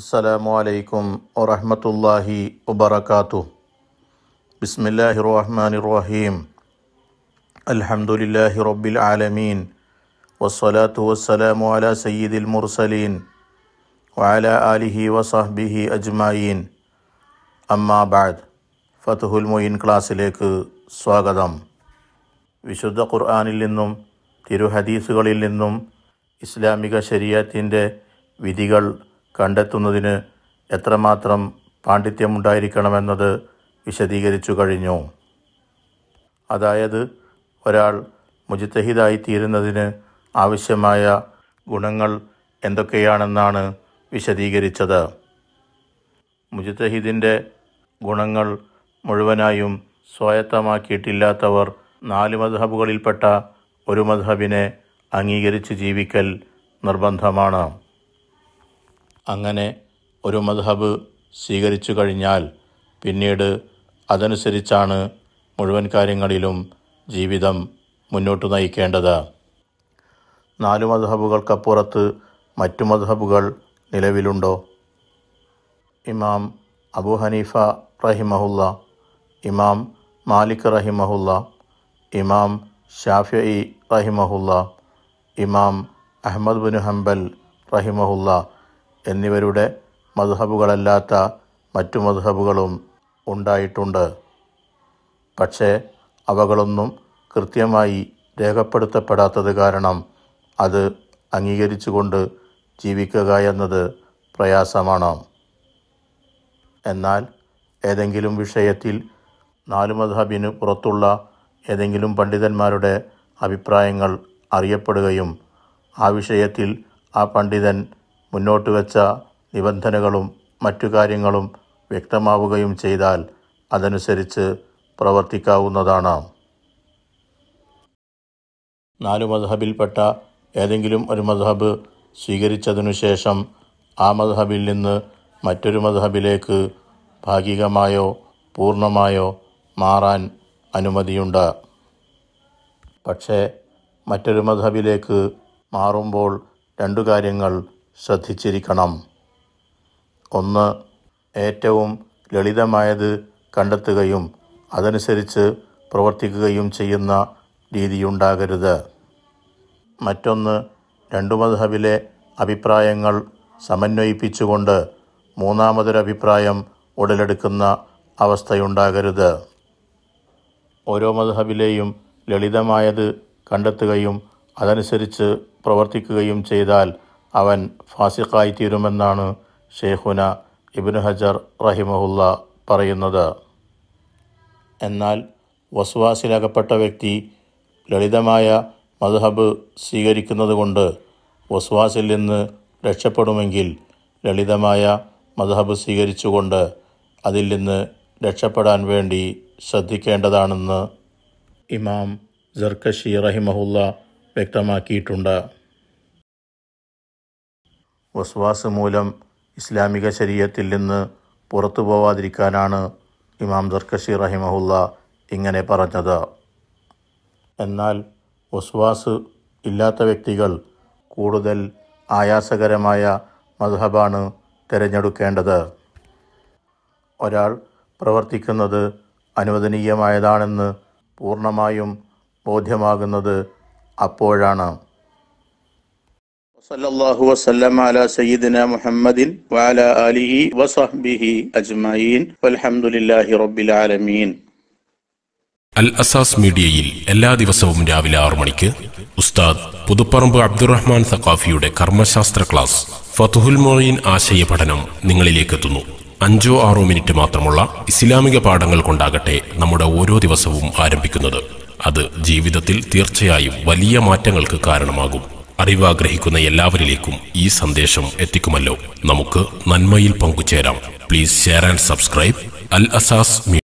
السلام عليكم ورحمة الله وبركاته بسم الله الرحمن الرحيم الحمد لله رب العالمين والصلاة والسلام على سيد المرسلين وعلى آله وصحبه أجمعين أما بعد فتح المعين كلاس لك سواغدام وشد قرآن لنم تيرو حديث നിന്നും لنم إسلامي شريعة ശരീരത്തിൻ്റെ വിധികൾ കണ്ടെത്തുന്നതിന് എത്രമാത്രം പാണ്ഡിത്യമുണ്ടായിരിക്കണമെന്നത് വിശദീകരിച്ചു കഴിഞ്ഞു അതായത് ഒരാൾ മുജിത്തഹിദായിത്തീരുന്നതിന് ആവശ്യമായ ഗുണങ്ങൾ എന്തൊക്കെയാണെന്നാണ് വിശദീകരിച്ചത് മുജിത്തഹിദിൻ്റെ ഗുണങ്ങൾ മുഴുവനായും സ്വായത്തമാക്കിയിട്ടില്ലാത്തവർ നാല് മധബുകളിൽപ്പെട്ട ഒരു മധബിനെ അംഗീകരിച്ച് ജീവിക്കൽ നിർബന്ധമാണ് അങ്ങനെ ഒരു മദ്ഹബ് സ്വീകരിച്ചു കഴിഞ്ഞാൽ പിന്നീട് അതനുസരിച്ചാണ് മുഴുവൻ കാര്യങ്ങളിലും ജീവിതം മുന്നോട്ട് നയിക്കേണ്ടത് നാലു മധബുകൾക്കപ്പുറത്ത് മറ്റു മദ്ഹബുകൾ നിലവിലുണ്ടോ ഇമാം അബു ഹനീഫ റഹിമഹുല്ല ഇമാം മാലിക് റഹിമഹുല്ല ഇമാം ഷാഫി റഹിമഹുല്ല ഇമാം അഹമ്മദ് ബിൻ ഹംബൽ റഹിമഹുല്ല എന്നിവരുടെ മധുഹബുകളല്ലാത്ത മറ്റു മധുഹബുകളും ഉണ്ടായിട്ടുണ്ട് പക്ഷേ അവകളൊന്നും കൃത്യമായി രേഖപ്പെടുത്തപ്പെടാത്തത് കാരണം അത് അംഗീകരിച്ചുകൊണ്ട് ജീവിക്കുക എന്നത് പ്രയാസമാണ് എന്നാൽ ഏതെങ്കിലും വിഷയത്തിൽ നാല് മധബിന് പുറത്തുള്ള ഏതെങ്കിലും പണ്ഡിതന്മാരുടെ അഭിപ്രായങ്ങൾ അറിയപ്പെടുകയും ആ വിഷയത്തിൽ ആ പണ്ഡിതൻ മുന്നോട്ട് വെച്ച നിബന്ധനകളും മറ്റു കാര്യങ്ങളും വ്യക്തമാവുകയും ചെയ്താൽ അതനുസരിച്ച് പ്രവർത്തിക്കാവുന്നതാണ് നാലു മذഹബിൽപ്പെട്ട ഏതെങ്കിലും ഒരു മذഹബ് സ്വീകരിച്ചതിനു ശേഷം ആ മذഹബിൽ നിന്ന് മറ്റൊരു മذഹബിലേക്ക് ഭാഗികമായോ പൂർണ്ണമായോ മാറാൻ അനുമതിയുണ്ട് പക്ഷേ മറ്റൊരു മذഹബിലേക്ക് മാറുമ്പോൾ രണ്ടു കാര്യങ്ങൾ ശ്രദ്ധിച്ചിരിക്കണം ഒന്ന് ഏറ്റവും ലളിതമായത് കണ്ടെത്തുകയും അതനുസരിച്ച് പ്രവർത്തിക്കുകയും ചെയ്യുന്ന രീതിയുണ്ടാകരുത് മറ്റൊന്ന് രണ്ടു മധബിലെ അഭിപ്രായങ്ങൾ സമന്വയിപ്പിച്ചുകൊണ്ട് മൂന്നാമതൊരഭിപ്രായം ഉടലെടുക്കുന്ന അവസ്ഥയുണ്ടാകരുത് ഓരോ മധബിലെയും ലളിതമായത് കണ്ടെത്തുകയും അതനുസരിച്ച് പ്രവർത്തിക്കുകയും ചെയ്താൽ അവൻ ഫാസിഖായി തീരുമെന്നാണ് ഷെയ്ഖുന ഇബ്നു ഹജർ റഹിമഹുല്ല പറയുന്നത് എന്നാൽ വസ്വാസിലകപ്പെട്ട വ്യക്തി ലളിതമായ മദ്ഹബ് സ്വീകരിക്കുന്നതുകൊണ്ട് വസ്വാസിൽ നിന്ന് രക്ഷപ്പെടുമെങ്കിൽ ലളിതമായ മദ്ഹബ് സ്വീകരിച്ചുകൊണ്ട് അതിൽ നിന്ന് രക്ഷപ്പെടാൻ വേണ്ടി ശ്രദ്ധിക്കേണ്ടതാണെന്ന് ഇമാം ജർക്കഷി റഹിമഹുല്ല വ്യക്തമാക്കിയിട്ടുണ്ട് വസ്വാസ് മൂലം ഇസ്ലാമിക ശരീരത്തിൽ നിന്ന് പുറത്തു പോവാതിരിക്കാനാണ് ഇമാം ദർക്കഷി റഹിമഹുല്ല ഇങ്ങനെ പറഞ്ഞത് എന്നാൽ വസ്വാസ് ഇല്ലാത്ത വ്യക്തികൾ കൂടുതൽ ആയാസകരമായ മധബാണ് തിരഞ്ഞെടുക്കേണ്ടത് ഒരാൾ പ്രവർത്തിക്കുന്നത് അനുവദനീയമായതാണെന്ന് പൂർണ്ണമായും ബോധ്യമാകുന്നത് അപ്പോഴാണ് സല്ലല്ലാഹു വസല്ലമ അല സയ്യിദിന മുഹമ്മദിൻ വഅല ആലിഹി വസഹ്ബിഹി അജ്മഈൻ വൽഹംദുലില്ലാഹി റബ്ബിൽ ആലമീൻ അൽ അസാസ് മീഡിയയിൽ എല്ലാ ദിവസവും രാവിലെ ആറു മണിക്ക് ഉസ്താദ് പുതുപ്പറമ്പ് അബ്ദുറഹ്മാൻ സഖാഫിയുടെ കർമ്മശാസ്ത്ര ക്ലാസ് ഫതുഹുൽ മൊയിൻ ആശയ പഠനം നിങ്ങളിലേക്കെത്തുന്നു അഞ്ചോ ആറോ മിനിറ്റ് മാത്രമുള്ള ഇസ്ലാമിക പാഠങ്ങൾ കൊണ്ടാകട്ടെ നമ്മുടെ ഓരോ ദിവസവും ആരംഭിക്കുന്നത് അത് ജീവിതത്തിൽ തീർച്ചയായും വലിയ മാറ്റങ്ങൾക്ക് കാരണമാകും അറിവാഗ്രഹിക്കുന്ന എല്ലാവരിലേക്കും ഈ സന്ദേശം എത്തിക്കുമല്ലോ നമുക്ക് നന്മയിൽ പങ്കുചേരാം പ്ലീസ് ഷെയർ ആൻഡ് സബ്സ്ക്രൈബ് അൽ അസാസ്